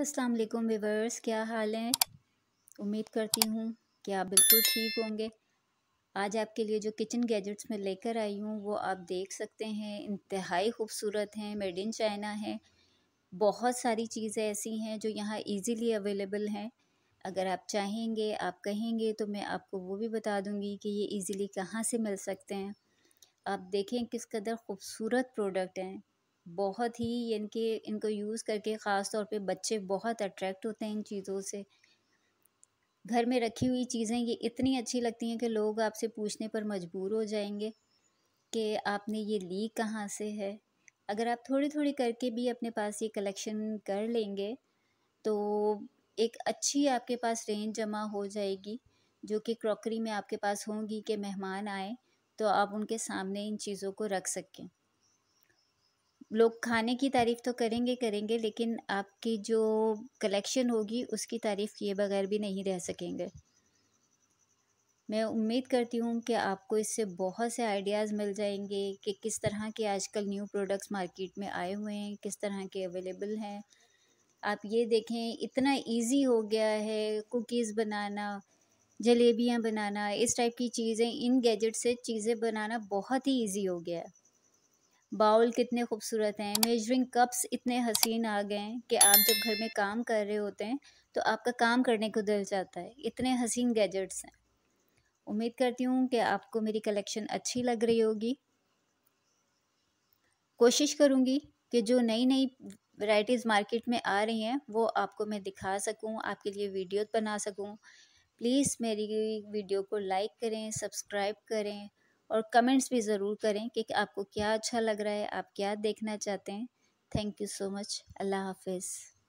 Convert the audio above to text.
अस्सलाम वालेकुम व्यूवर्स क्या हाल है उम्मीद करती हूँ कि आप बिल्कुल ठीक होंगे आज आपके लिए जो किचन गैजेट्स में लेकर आई हूँ वो आप देख सकते हैं इंतहाई खूबसूरत हैं मेड इन चाइना है बहुत सारी चीज़ें ऐसी हैं जो यहाँ इजीली अवेलेबल हैं अगर आप चाहेंगे आप कहेंगे तो मैं आपको वो भी बता दूँगी कि ये ईज़िली कहाँ से मिल सकते हैं आप देखें किस कदर खूबसूरत प्रोडक्ट हैं बहुत ही इनके इनको यूज़ करके ख़ास तौर पे बच्चे बहुत अट्रैक्ट होते हैं इन चीज़ों से घर में रखी हुई चीज़ें ये इतनी अच्छी लगती हैं कि लोग आपसे पूछने पर मजबूर हो जाएंगे कि आपने ये ली कहाँ से है अगर आप थोड़ी थोड़ी करके भी अपने पास ये कलेक्शन कर लेंगे तो एक अच्छी आपके पास रेंज जमा हो जाएगी जो कि क्रॉकरी में आपके पास होंगी कि मेहमान आए तो आप उनके सामने इन चीज़ों को रख सकें लोग खाने की तारीफ़ तो करेंगे करेंगे लेकिन आपकी जो कलेक्शन होगी उसकी तारीफ़ किए बगैर भी नहीं रह सकेंगे मैं उम्मीद करती हूँ कि आपको इससे बहुत से आइडियाज़ मिल जाएंगे कि किस तरह के आजकल न्यू प्रोडक्ट्स मार्केट में आए हुए हैं किस तरह के अवेलेबल हैं आप ये देखें इतना इजी हो गया है कुकीज़ बनाना जलेबियाँ बनाना इस टाइप की चीज़ें इन गैजेट से चीज़ें बनाना बहुत ही इजी हो गया है बाउल कितने खूबसूरत हैं मेजरिंग कप्स इतने हसीन आ गए हैं कि आप जब घर में काम कर रहे होते हैं तो आपका काम करने को दिल जाता है इतने हसीन गैजेट्स हैं उम्मीद करती हूँ कि आपको मेरी कलेक्शन अच्छी लग रही होगी कोशिश करूँगी कि जो नई नई वैराइटीज़ मार्केट में आ रही हैं वो आपको मैं दिखा सकूँ आपके लिए वीडियो बना सकूँ प्लीज़ मेरी वीडियो को लाइक करें सब्सक्राइब करें और कमेंट्स भी ज़रूर करें कि आपको क्या अच्छा लग रहा है आप क्या देखना चाहते हैं थैंक यू सो मच अल्लाह हाफिज़